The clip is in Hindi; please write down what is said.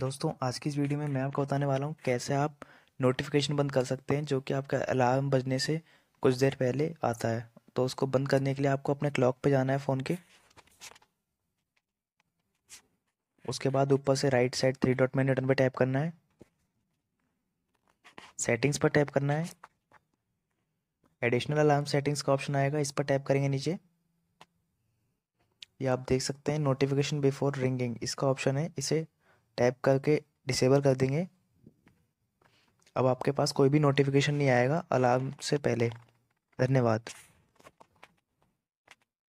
दोस्तों आज की इस वीडियो में मैं आपको बताने वाला हूँ कैसे आप नोटिफिकेशन बंद कर सकते हैं जो कि आपका अलार्म बजने से कुछ देर पहले आता है तो उसको बंद करने के लिए आपको अपने क्लॉक पे जाना है फ़ोन के उसके बाद ऊपर से right side three dot main button पर टैप करना है सेटिंग्स पर टैप करना है एडिशनल अलार्म सेटिंग्स का ऑप्शन आएगा इस पर टैप करेंगे नीचे ये आप देख सकते हैं नोटिफिकेशन बिफोर रिंगिंग इसका ऑप्शन है इसे टैप करके डिसेबल कर देंगे अब आपके पास कोई भी नोटिफिकेशन नहीं आएगा अलार्म से पहले धन्यवाद